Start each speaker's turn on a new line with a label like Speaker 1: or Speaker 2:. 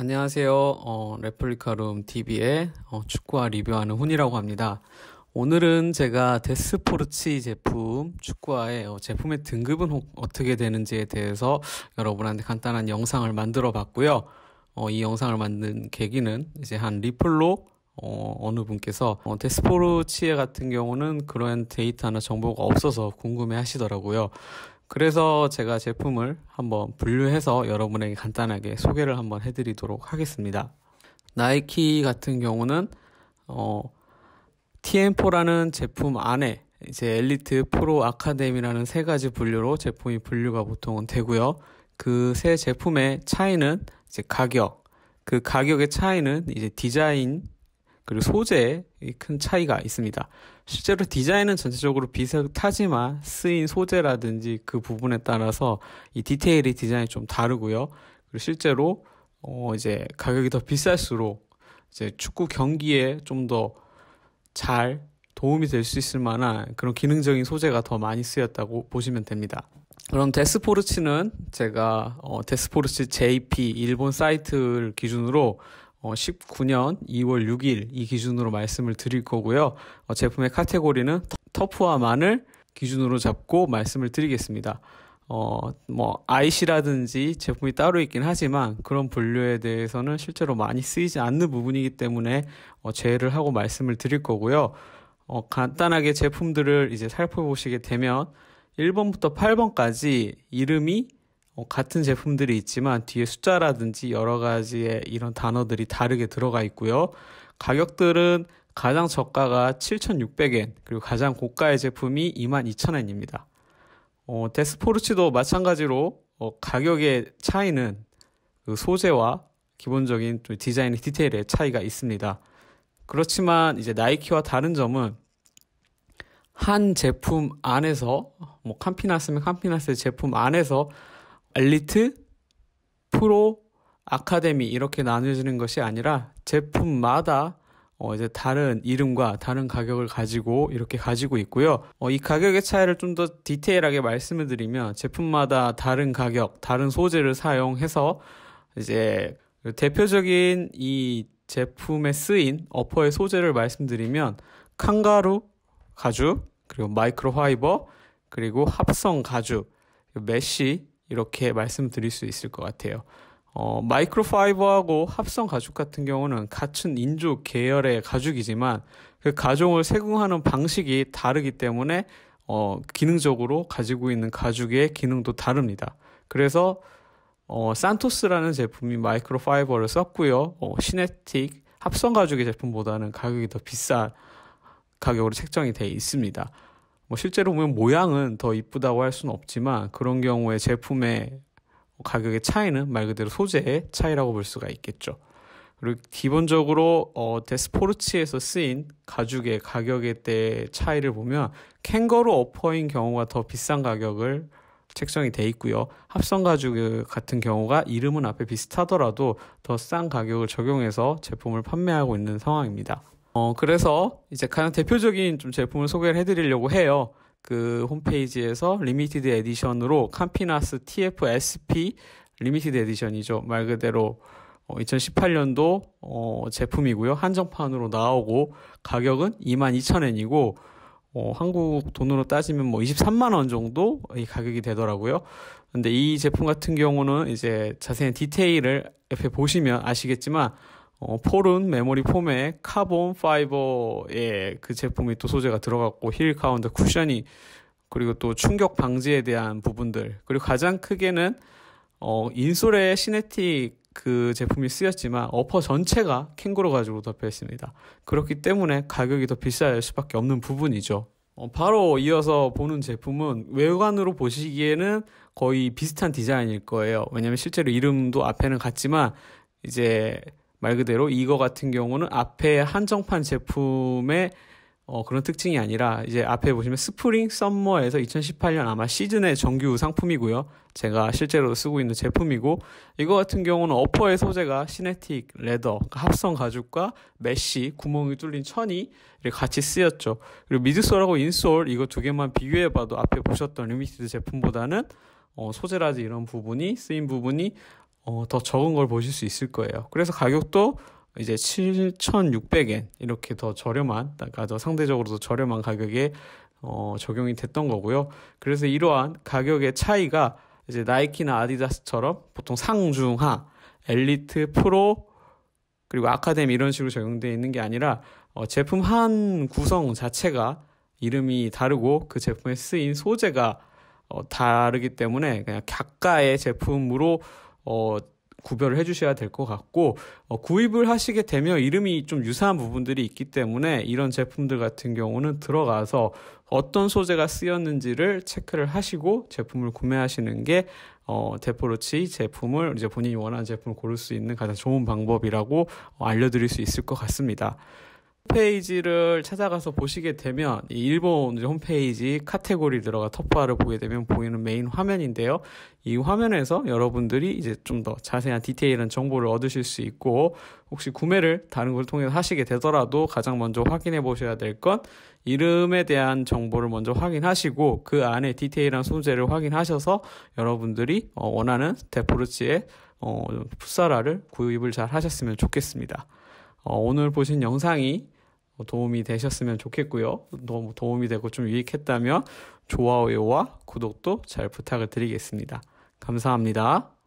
Speaker 1: 안녕하세요. 어, 레플리카룸 TV의 어, 축구화 리뷰하는 훈이라고 합니다. 오늘은 제가 데스포르치 제품 축구화의 어, 제품의 등급은 혹, 어떻게 되는지에 대해서 여러분한테 간단한 영상을 만들어 봤고요. 어, 이 영상을 만든 계기는 이제 한 리플로 어, 어느 분께서 어, 데스포르치에 같은 경우는 그런 데이터나 정보가 없어서 궁금해 하시더라고요. 그래서 제가 제품을 한번 분류해서 여러분에게 간단하게 소개를 한번 해드리도록 하겠습니다. 나이키 같은 경우는 어, TM4라는 제품 안에 이제 엘리트 프로 아카데미라는 세 가지 분류로 제품이 분류가 보통은 되고요. 그 세 제품의 차이는 이제 가격, 그 가격의 차이는 이제 디자인 그리고 소재의 큰 차이가 있습니다. 실제로 디자인은 전체적으로 비슷하지만 쓰인 소재라든지 그 부분에 따라서 이 디테일이 디자인이 좀 다르고요. 그리고 실제로 어 이제 가격이 더 비쌀수록 이제 축구 경기에 좀 더 잘 도움이 될 수 있을 만한 그런 기능적인 소재가 더 많이 쓰였다고 보시면 됩니다. 그럼 데스포르치는 제가 어 데스포르치 JP 일본 사이트를 기준으로 19년 2월 6일 이 기준으로 말씀을 드릴 거고요. 어, 제품의 카테고리는 터프와 마늘 기준으로 잡고 말씀을 드리겠습니다. 어, 뭐, 아이시라든지 제품이 따로 있긴 하지만 그런 분류에 대해서는 실제로 많이 쓰이지 않는 부분이기 때문에 어, 제외를 하고 말씀을 드릴 거고요. 어, 간단하게 제품들을 이제 살펴보시게 되면 1번부터 8번까지 이름이 어, 같은 제품들이 있지만 뒤에 숫자라든지 여러 가지의 이런 단어들이 다르게 들어가 있고요. 가격들은 가장 저가가 7,600엔, 그리고 가장 고가의 제품이 22,000엔입니다. 어, 데스포르치도 마찬가지로 어, 가격의 차이는 그 소재와 기본적인 디자인 디테일의 차이가 있습니다. 그렇지만 이제 나이키와 다른 점은 한 제품 안에서 뭐 캄피나스면 캄피나스의 제품 안에서 엘리트, 프로, 아카데미 이렇게 나눠지는 것이 아니라 제품마다 어 이제 다른 이름과 다른 가격을 가지고 이렇게 가지고 있고요. 어이 가격의 차이를 좀 더 디테일하게 말씀을 드리면 제품마다 다른 가격, 다른 소재를 사용해서 이제 대표적인 이 제품에 쓰인 어퍼의 소재를 말씀드리면 칸가루 가죽, 그리고 마이크로 화이버, 그리고 합성 가죽, 메쉬, 이렇게 말씀드릴 수 있을 것 같아요. 어, 마이크로파이버하고 합성 가죽 같은 경우는 같은 인조 계열의 가죽이지만 그 가죽을 세공하는 방식이 다르기 때문에 어, 기능적으로 가지고 있는 가죽의 기능도 다릅니다. 그래서 어, 산토스라는 제품이 마이크로파이버를 썼고요. 어, 시네틱 합성 가죽의 제품보다는 가격이 더 비싼 가격으로 책정이 돼 있습니다. 뭐 실제로 보면 모양은 더 이쁘다고 할 수는 없지만 그런 경우에 제품의 가격의 차이는 말 그대로 소재의 차이라고 볼 수가 있겠죠. 그리고 기본적으로 어, 데스포르치에서 쓰인 가죽의 가격의 때 차이를 보면 캥거루 어퍼인 경우가 더 비싼 가격을 책정이 돼 있고요. 합성 가죽 같은 경우가 이름은 앞에 비슷하더라도 더 싼 가격을 적용해서 제품을 판매하고 있는 상황입니다. 어, 그래서 이제 가장 대표적인 좀 제품을 소개를 해드리려고 해요. 그 홈페이지에서 리미티드 에디션으로 캄피나스 TFSP 리미티드 에디션이죠. 말 그대로 어, 2018년도 어, 제품이고요. 한정판으로 나오고 가격은 22,000엔이고 어, 한국 돈으로 따지면 뭐 23만 원 정도 이 가격이 되더라고요. 근데 이 제품 같은 경우는 이제 자세한 디테일을 옆에 보시면 아시겠지만 어, 폴은 메모리 폼에 카본 파이버의 그 제품이 또 소재가 들어갔고 힐 카운트 쿠션이 그리고 또 충격 방지에 대한 부분들 그리고 가장 크게는 어, 인솔의 시네틱 그 제품이 쓰였지만 어퍼 전체가 캥거루 가죽으로 덮여 있습니다. 그렇기 때문에 가격이 더 비쌀 수밖에 없는 부분이죠. 어, 바로 이어서 보는 제품은 외관으로 보시기에는 거의 비슷한 디자인일 거예요. 왜냐면 실제로 이름도 앞에는 같지만 이제 말 그대로 이거 같은 경우는 앞에 한정판 제품의 어, 그런 특징이 아니라 이제 앞에 보시면 스프링 썸머에서 2018년 아마 시즌의 정규 상품이고요. 제가 실제로 쓰고 있는 제품이고 이거 같은 경우는 어퍼의 소재가 시네틱 레더 그러니까 합성 가죽과 메쉬 구멍이 뚫린 천이 같이 쓰였죠. 그리고 미드솔하고 인솔 이거 두 개만 비교해봐도 앞에 보셨던 리미티드 제품보다는 어, 소재라지 든 이런 부분이 쓰인 부분이 어, 더 적은 걸 보실 수 있을 거예요. 그래서 가격도 이제 7,600엔 이렇게 더 저렴한, 그까더 그러니까 상대적으로 더 저렴한 가격에 어, 적용이 됐던 거고요. 그래서 이러한 가격의 차이가 이제 나이키나 아디다스처럼 보통 상중하, 엘리트, 프로, 그리고 아카데미 이런 식으로 적용되어 있는 게 아니라 어, 제품 한 구성 자체가 이름이 다르고 그 제품에 쓰인 소재가 어, 다르기 때문에 그냥 각가의 제품으로 어, 구별을 해주셔야 될 것 같고 어, 구입을 하시게 되면 이름이 좀 유사한 부분들이 있기 때문에 이런 제품들 같은 경우는 들어가서 어떤 소재가 쓰였는지를 체크를 하시고 제품을 구매하시는 게 어, 데포로치 제품을 이제 본인이 원하는 제품을 고를 수 있는 가장 좋은 방법이라고 어, 알려드릴 수 있을 것 같습니다. 홈페이지를 찾아가서 보시게 되면 일본 홈페이지 카테고리 들어가 텃바를 보게 되면 보이는 메인 화면인데요. 이 화면에서 여러분들이 이제 좀 더 자세한 디테일한 정보를 얻으실 수 있고 혹시 구매를 다른 곳을 통해서 하시게 되더라도 가장 먼저 확인해 보셔야 될 건 이름에 대한 정보를 먼저 확인하시고 그 안에 디테일한 소재를 확인하셔서 여러분들이 어, 원하는 데포르치의 어, 풋사라를 구입을 잘 하셨으면 좋겠습니다. 어, 오늘 보신 영상이 뭐 도움이 되셨으면 좋겠고요. 너무 도움이 되고 좀 유익했다면 좋아요와 구독도 잘 부탁을 드리겠습니다. 감사합니다.